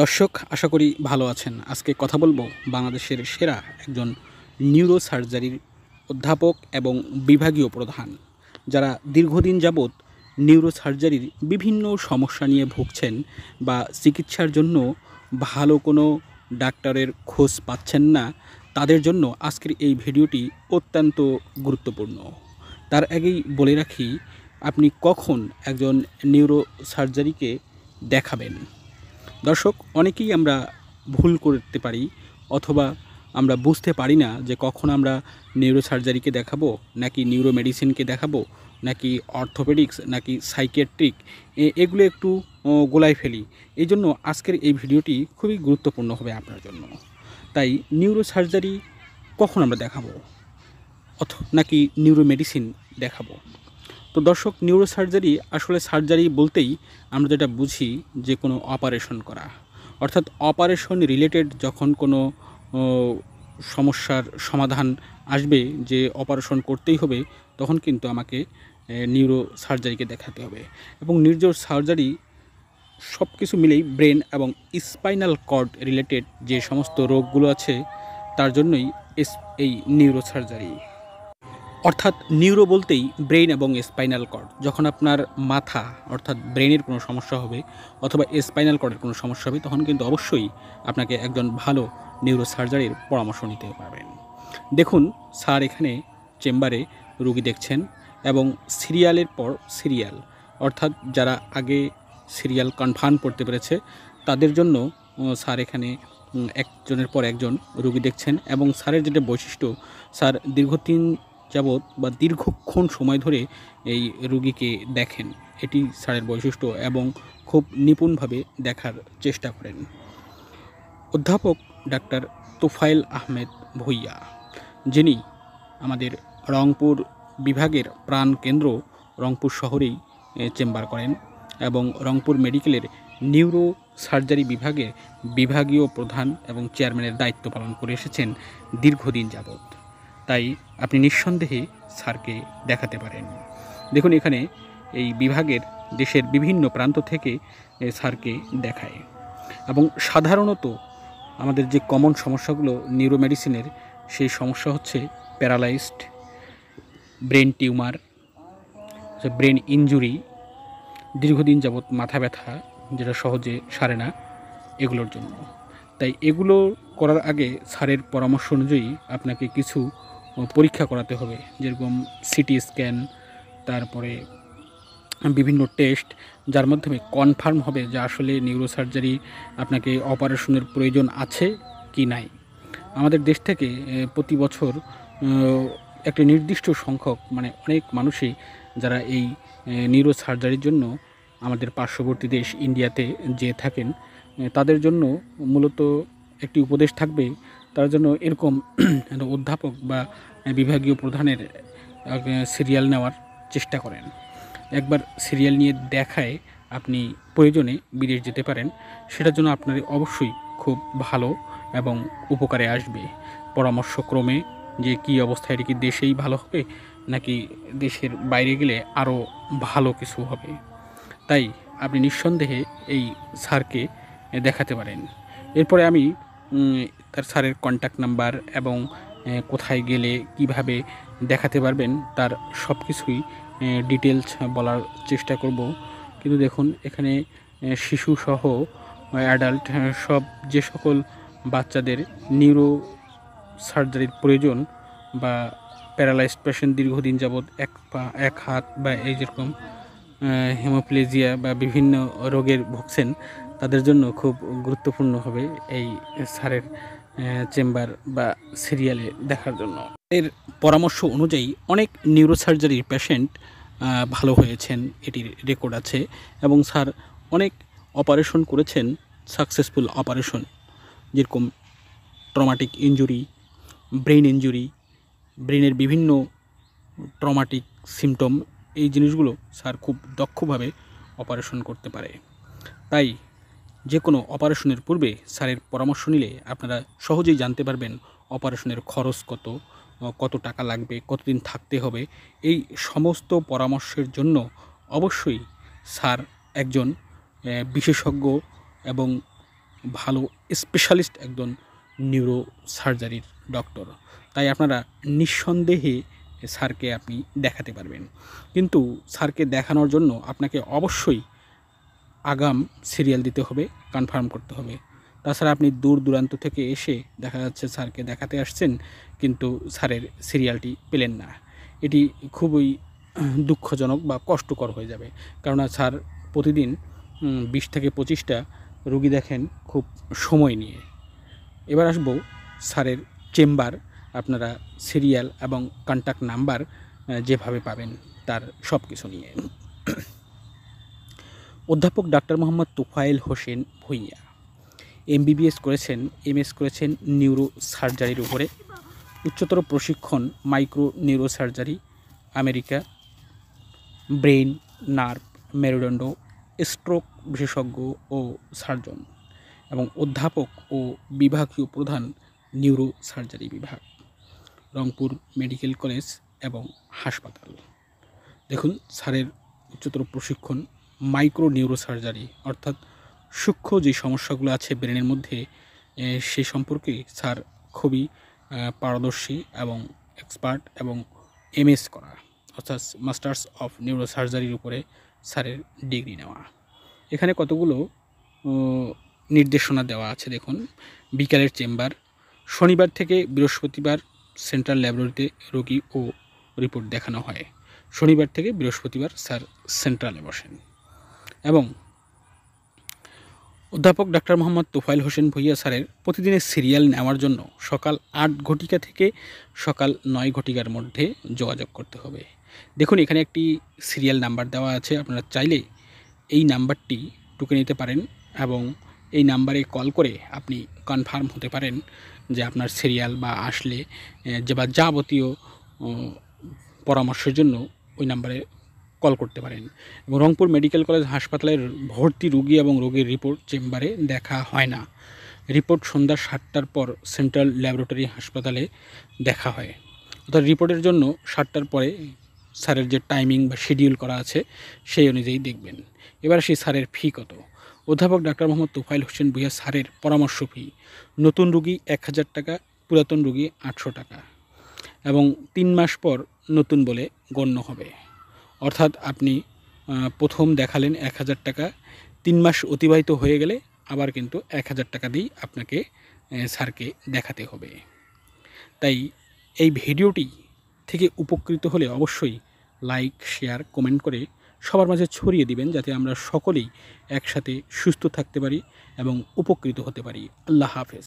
দর্শক আশা করি ভালো আছেন আজকে কথা বলবো বাংলাদেশের সেরা একজন নিউরো সার্জারির অধ্যাপক এবং বিভাগীয় প্রধান যারা দীর্ঘদিন যাবৎ নিউরো সার্জারির বিভিন্ন সমস্যা নিয়ে ভুগছেন বা চিকিৎসার জন্য ভালো কোনো ডাক্তারের খোঁজ পাচ্ছেন না তাদের জন্য আজকের এই ভিডিওটি অত্যন্ত গুরুত্বপূর্ণ তার আগেই বলে রাখি আপনি কখন একজন নিউরো সার্জারিকে দেখাবেন দর্শক অনেকেই আমরা ভুল করতে পারি অথবা আমরা বুঝতে পারি না যে কখন আমরা নিউরোসার্জারিকে দেখাবো নাকি নিউরো মেডিসিনকে দেখাবো নাকি অর্থোপেডিক্স নাকি সাইকিয়াট্রিক এগুলো একটু গোলায় ফেলি এই জন্য আজকের এই ভিডিওটি খুবই গুরুত্বপূর্ণ হবে আপনার জন্য তাই নিউরোসার্জারি কখন আমরা দেখাবো অথ নাকি নিউরো মেডিসিন দেখাবো তো দর্শক নিউরোসার্জারি আসলে সার্জারি বলতেই আমরা যেটা বুঝি যে কোনো অপারেশন করা অর্থাৎ অপারেশন রিলেটেড যখন কোনো সমস্যার সমাধান আসবে যে অপারেশন করতেই হবে তখন কিন্তু আমাকে নিউরো সার্জারিকে দেখাতে হবে এবং নিউরো সার্জারি সব কিছু মিলেই ব্রেন এবং স্পাইনাল কর্ড রিলেটেড যে সমস্ত রোগগুলো আছে তার জন্যই এই নিউরো সার্জারি অর্থাৎ নিউরো বলতেই ব্রেন এবং স্পাইনাল কর্ড যখন আপনার মাথা অর্থাৎ ব্রেনের কোনো সমস্যা হবে অথবা স্পাইনাল কর্ডের কোনো সমস্যা হবে তখন কিন্তু অবশ্যই আপনাকে একজন ভালো নিউরো সার্জারির পরামর্শ নিতে পারবেন দেখুন স্যার এখানে চেম্বারে রুগী দেখছেন এবং সিরিয়ালের পর সিরিয়াল অর্থাৎ যারা আগে সিরিয়াল কনফার্ম করতে পেরেছে তাদের জন্য স্যার এখানে একজনের পর একজন রুগী দেখছেন এবং স্যারের যেটা বৈশিষ্ট্য স্যার দীর্ঘ তিন যাবৎ বা দীর্ঘক্ষণ সময় ধরে এই রুগীকে দেখেন এটি সারের বৈশিষ্ট্য এবং খুব নিপুণভাবে দেখার চেষ্টা করেন অধ্যাপক ডাক্তার তোফাইল আহমেদ ভুইয়া যিনি আমাদের রংপুর বিভাগের প্রাণ কেন্দ্র রংপুর শহরেই চেম্বার করেন এবং রংপুর মেডিকেলের নিউরো সার্জারি বিভাগে বিভাগীয় প্রধান এবং চেয়ারম্যানের দায়িত্ব পালন করে এসেছেন দীর্ঘদিন যাবত তাই আপনি নিঃসন্দেহে স্যারকে দেখাতে পারেন দেখুন এখানে এই বিভাগের দেশের বিভিন্ন প্রান্ত থেকে স্যারকে দেখায় এবং সাধারণত আমাদের যে কমন সমস্যাগুলো নিউরো মেডিসিনের সেই সমস্যা হচ্ছে paralysed brain tumour brain injury দীর্ঘদিন যাবৎ মাথা ব্যথা যেটা সহজে সারে না এগুলোর জন্য তাই এগুলো করার আগে সারের পরামর্শ অনুযায়ী আপনাকে কিছু পরীক্ষা করাতে হবে যেরকম সিটি স্ক্যান তারপরে বিভিন্ন টেস্ট যার মাধ্যমে কনফার্ম হবে যে আসলে নিউরোসার্জারি আপনাকে অপারেশনের প্রয়োজন আছে কি নাই আমাদের দেশ থেকে প্রতি বছর একটি নির্দিষ্ট সংখ্যক মানে অনেক মানুষই যারা এই নিউরোসার্জারির জন্য আমাদের পার্শ্ববর্তী দেশ ইন্ডিয়াতে যে থাকেন তাদের জন্য মূলত একটি উপদেশ থাকবে তার জন্য এরকম অধ্যাপক বা বিভাগীয় প্রধানের সিরিয়াল নেওয়ার চেষ্টা করেন একবার সিরিয়াল নিয়ে দেখায় আপনি প্রয়োজনে বিদেশ যেতে পারেন সেটার জন্য আপনার অবশ্যই খুব ভালো এবং উপকারে আসবে পরামর্শক্রমে যে কি অবস্থায় এটা কি দেশেই ভালো হবে নাকি দেশের বাইরে গেলে আরও ভালো কিছু হবে তাই আপনি নিঃসন্দেহে এই স্যারকে দেখাতে পারেন এরপরে আমি তার স্যারের কন্ট্যাক্ট নাম্বার এবং কোথায় গেলে কিভাবে দেখাতে পারবেন তার সব কিছুই ডিটেলস বলার চেষ্টা করব কিন্তু দেখুন এখানে শিশুসহ অ্যাডাল্ট সব যে সকল বাচ্চাদের নিউরো সার্জারির প্রয়োজন বা প্যারালাইজড পেশেন্ট দীর্ঘদিন যাবৎ এক পা এক হাত বা এই যেরকম হেমোপ্লেজিয়া বা বিভিন্ন রোগের ভুগছেন তাদের জন্য খুব গুরুত্বপূর্ণ হবে এই সারের চেম্বার বা সিরিয়ালে দেখার জন্য এর পরামর্শ অনুযায়ী অনেক নিউরোসার্জারির পেশেন্ট ভালো হয়েছেন এটির রেকর্ড আছে এবং স্যার অনেক অপারেশন করেছেন সাকসেসফুল অপারেশন যেরকম ট্রমাটিক ইঞ্জুরি ব্রেন ইঞ্জুরি ব্রেনের বিভিন্ন ট্রমাটিক সিমটম এই জিনিসগুলো স্যার খুব দক্ষভাবে অপারেশন করতে পারে তাই যে কোনো অপারেশনের পূর্বে স্যারের পরামর্শ নিলে আপনারা সহজেই জানতে পারবেন অপারেশনের খরচ কত কত টাকা লাগবে কতদিন থাকতে হবে এই সমস্ত পরামর্শের জন্য অবশ্যই স্যার একজন বিশেষজ্ঞ এবং ভালো স্পেশালিস্ট একজন নিউরো সার্জারির ডক্টর তাই আপনারা নিঃসন্দেহে স্যারকে আপনি দেখাতে পারবেন কিন্তু স্যারকে দেখানোর জন্য আপনাকে অবশ্যই আগাম সিরিয়াল দিতে হবে কনফার্ম করতে হবে তাছাড়া আপনি দূর দূরান্ত থেকে এসে দেখা যাচ্ছে স্যারকে দেখাতে আসছেন কিন্তু স্যারের সিরিয়ালটি পেলেন না এটি খুবই দুঃখজনক বা কষ্টকর হয়ে যাবে কেননা স্যার প্রতিদিন বিশ থেকে পঁচিশটা রুগী দেখেন খুব সময় নিয়ে এবার আসবো স্যারের চেম্বার আপনারা সিরিয়াল এবং কন্ট্যাক্ট নাম্বার যেভাবে পাবেন তার সব কিছু নিয়ে অধ্যাপক ডাক্তার মোহাম্মদ তুফাইল হোসেন ভুইয়া এমবিবিএস করেছেন এমএস করেছেন নিউরো সার্জারির উপরে উচ্চতর প্রশিক্ষণ micro neuro surgery America brain nerve মেরুদণ্ড স্ট্রোক বিশেষজ্ঞ ও সার্জন এবং অধ্যাপক ও বিভাগীয় প্রধান নিউরো সার্জারি বিভাগ রংপুর মেডিকেল কলেজ এবং হাসপাতাল দেখুন স্যারের উচ্চতর প্রশিক্ষণ মাইক্রো নিউরোসার্জারি অর্থাৎ সূক্ষ্ম যে সমস্যাগুলো আছে ব্রেনের মধ্যে সে সম্পর্কে স্যার খুবই পারদর্শী এবং এক্সপার্ট এবং এমএস করা অর্থাৎ মাস্টার্স অফ নিউরোসার্জারির উপরে স্যারের ডিগ্রি নেওয়া এখানে কতগুলো নির্দেশনা দেওয়া আছে দেখুন বিকালের চেম্বার শনিবার থেকে বৃহস্পতিবার সেন্ট্রাল ল্যাবরেটরিতে রোগী ও রিপোর্ট দেখানো হয় শনিবার থেকে বৃহস্পতিবার স্যার সেন্ট্রালে বসেন এবং অধ্যাপক ডাক্তার মোহাম্মদ তুফাইল হোসেন ভুইয়া স্যারের প্রতিদিনের সিরিয়াল নেওয়ার জন্য সকাল আট ঘটিকা থেকে সকাল নয় ঘটিকার মধ্যে যোগাযোগ করতে হবে দেখুন এখানে একটি সিরিয়াল নাম্বার দেওয়া আছে আপনারা চাইলে এই নাম্বারটি টুকে নিতে পারেন এবং এই নাম্বারে কল করে আপনি কনফার্ম হতে পারেন যে আপনার সিরিয়াল বা আসলে যে বা যাবতীয় পরামর্শের জন্য ওই নাম্বারে কল করতে পারেন এবং রংপুর মেডিকেল কলেজ হাসপাতালের ভর্তি রুগী এবং রোগীর রিপোর্ট চেম্বারে দেখা হয় না রিপোর্ট সন্ধ্যা সাতটার পর সেন্ট্রাল ল্যাবরেটরি হাসপাতালে দেখা হয় অর্থাৎ রিপোর্টের জন্য সাতটার পরে স্যারের যে টাইমিং বা শিডিউল করা আছে সেই অনুযায়ী দেখবেন এবার সেই স্যারের ফি কত অধ্যাপক ডাক্তার মোহাম্মদ তোফাইল হোসেন ভুইয়া স্যারের পরামর্শ ফি নতুন রুগী এক হাজার টাকা পুরাতন রুগী আটশো টাকা এবং তিন মাস পর নতুন বলে গণ্য হবে অর্থাৎ আপনি প্রথম দেখালেন এক হাজার টাকা তিন মাস অতিবাহিত হয়ে গেলে আবার কিন্তু এক হাজার টাকা দিয়েই আপনাকে স্যারকে দেখাতে হবে তাই এই ভিডিওটি থেকে উপকৃত হলে অবশ্যই লাইক শেয়ার কমেন্ট করে সবার মাঝে ছড়িয়ে দিবেন যাতে আমরা সকলেই একসাথে সুস্থ থাকতে পারি এবং উপকৃত হতে পারি আল্লাহ হাফেজ